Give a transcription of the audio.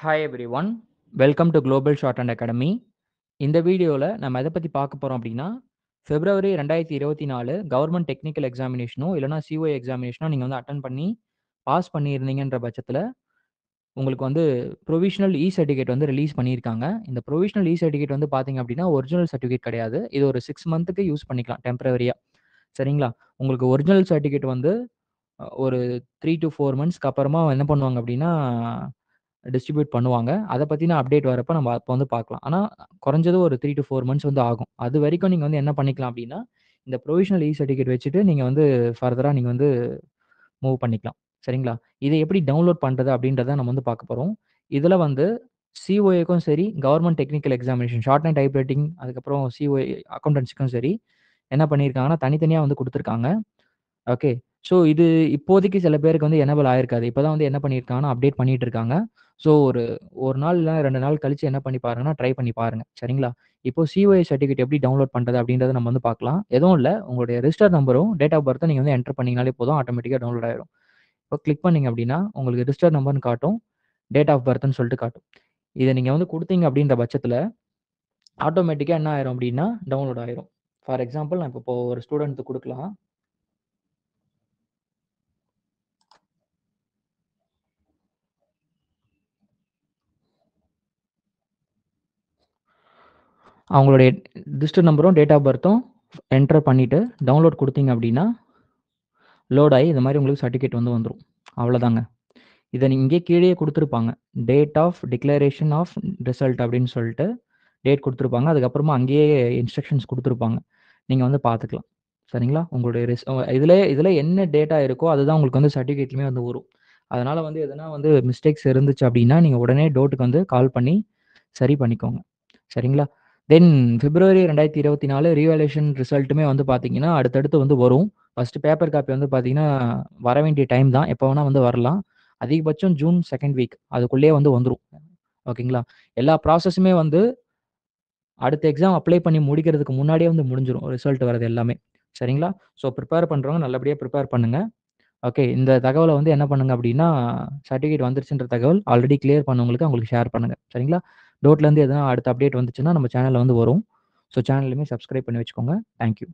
hi everyone welcome to global shorthand academy இந்த வீடியோவில் நம்ம எதை பற்றி பார்க்க போகிறோம் அப்படின்னா ஃபிப்ரவரி ரெண்டாயிரத்தி இருபத்தி நாலு கவர்மெண்ட் டெக்னிக்கல் எக்ஸாமினேஷனோ இல்லைனா சிஓ எக்ஸாமினேஷனோ நீங்கள் வந்து அட்டன் பண்ணி பாஸ் பண்ணியிருந்தீங்கன்ற பட்சத்தில் உங்களுக்கு வந்து ப்ரொவிஷனல் இ சர்டிஃபிகேட் வந்து ரிலீஸ் பண்ணியிருக்காங்க இந்த ப்ரொவிஷனல் இ சர்டிஃபிகேட் வந்து பார்த்தீங்க அப்படின்னா ஒரிஜினல் சர்டிஃபிகேட் கிடையாது இது ஒரு சிக்ஸ் மந்த்துக்கு யூஸ் பண்ணிக்கலாம் டெம்பரவரியாக சரிங்களா உங்களுக்கு ஒரிஜினல் சர்டிஃபிகேட் வந்து ஒரு த்ரீ டு ஃபோர் மந்த்ஸ்க்கு அப்புறமா என்ன பண்ணுவாங்க அப்படின்னா டிஸ்ட்ரிபியூட் பண்ணுவாங்க அதை பற்றின அப்டேட் வரப்போ நம்ம அப்போ வந்து பார்க்கலாம் ஆனால் குறைஞ்சது ஒரு த்ரீ டு ஃபோர் மந்த்ஸ் வந்து ஆகும் அது வரைக்கும் நீங்கள் வந்து என்ன பண்ணிக்கலாம் அப்படின்னா இந்த ப்ரொவிஷனல் இ சர்டிஃபிகேட் வச்சுட்டு நீங்கள் வந்து ஃபர்தராக நீங்கள் வந்து மூவ் பண்ணிக்கலாம் சரிங்களா இதை எப்படி டவுன்லோட் பண்ணுறது அப்படின்றத நம்ம வந்து பார்க்க போகிறோம் இதில் வந்து சிஓஏக்கும் சரி government technical examination shorthand type writing அதுக்கப்புறம் சிஓஏ அக்கௌண்டன்ஸுக்கும் சரி என்ன பண்ணியிருக்காங்கன்னா தனித்தனியாக வந்து கொடுத்துருக்காங்க ஓகே ஸோ இது இப்போதைக்கு சில பேருக்கு வந்து எனபிள் ஆயிருக்காது இப்போதான் வந்து என்ன பண்ணியிருக்காங்கன்னா அப்டேட் பண்ணிட்டு இருக்காங்க ஸோ ஒரு ஒரு நாள் இல்லை ரெண்டு நாள் கழிச்சு என்ன பண்ணி பாருங்கன்னா ட்ரை பண்ணி பாருங்க சரிங்களா இப்போ சிஓஏ சர்டிஃபிகேட் எப்படி டவுன்லோட் பண்ணுறது அப்படின்றத நம்ம வந்து பார்க்கலாம் எதுவும் இல்லை உங்களுடைய ரிஜிஸ்டர் நம்பரும் டேட் ஆஃப் பர்த் நீங்கள் வந்து என்டர் பண்ணிங்கனாலே போதும் ஆட்டோமேட்டிக்காக டவுன்லோட் ஆயிடும் இப்போ கிளிக் பண்ணிங்க அப்படின்னா உங்களுக்கு ரிஜிஸ்டர் நம்பர்னு காட்டும் டேட் ஆஃப் பர்த்னு சொல்லிட்டு காட்டும் இதை நீங்கள் வந்து கொடுத்தீங்க அப்படின்ற பட்சத்தில் ஆட்டோமேட்டிக்காக என்ன ஆயிரும் அப்படின்னா டவுன்லோட் ஆயிரும் ஃபார் எக்ஸாம்பிள் நான் இப்போ ஒரு ஸ்டூடெண்ட்டு கொடுக்கலாம் அவங்களுடைய டிஸ்ட்ரிக் நம்பரும் டேட் ஆஃப் பர்த்தும் என்டர் பண்ணிவிட்டு டவுன்லோட் கொடுத்தீங்க அப்படின்னா லோட் ஆகி இந்த மாதிரி உங்களுக்கு சர்டிஃபிகேட் வந்து வந்துடும் அவ்வளோதாங்க இதை இங்கே கீழே கொடுத்துருப்பாங்க date of declaration of result அப்படின்னு சொல்லிட்டு டேட் கொடுத்துருப்பாங்க அதுக்கப்புறமா அங்கேயே இன்ஸ்ட்ரக்ஷன்ஸ் கொடுத்துருப்பாங்க நீங்கள் வந்து பார்த்துக்கலாம் சரிங்களா உங்களுடைய ரிஸ் இதில் இதில் என்ன டேட்டா இருக்கோ அதுதான் உங்களுக்கு வந்து சர்டிஃபிகேட்லேயுமே வந்து வரும் அதனால் வந்து எதனா வந்து மிஸ்டேக்ஸ் இருந்துச்சு அப்படின்னா நீங்கள் உடனே டோட்டுக்கு வந்து கால் பண்ணி சரி பண்ணிக்கோங்க சரிங்களா தென் பிப்ரவரி ரெண்டாயிரத்தி இருபத்தி நாலு ரீவேலேஷன் ரிசல்ட்டுமே வந்து பார்த்தீங்கன்னா அடுத்தடுத்து வந்து வரும் ஃபர்ஸ்ட் பேப்பர் காப்பி வந்து பார்த்தீங்கன்னா வர வேண்டிய டைம் தான் எப்போ வேணால் வந்து வரலாம் அதிகபட்சம் ஜூன் செகண்ட் வீக் அதுக்குள்ளேயே வந்து வந்துடும் ஓகேங்களா எல்லா ப்ராசஸுமே வந்து அடுத்த எக்ஸாம் அப்ளை பண்ணி முடிக்கிறதுக்கு முன்னாடியே வந்து முடிஞ்சிடும் ரிசல்ட் வரது எல்லாமே சரிங்களா ஸோ ப்ரிப்பேர் பண்ணுறவங்க நல்லபடியாக ப்ரிப்பேர் பண்ணுங்கள் ஓகே இந்த தகவலை வந்து என்ன பண்ணுங்க அப்படின்னா சர்டிஃபிகேட் வந்துருச்சுன்ற தகவல் ஆல்ரெடி கிளியர் பண்ணவங்களுக்கு அவங்களுக்கு ஷேர் பண்ணுங்கள் சரிங்களா டோட்லேருந்து எதனா அடுத்த அப்டேட் வந்துச்சுன்னா நம்ம சேனலில் வந்து வரும் ஸோ சேனலுமே சப்ஸ்கிரைப் பண்ணி வச்சுக்கோங்க தேங்க்யூ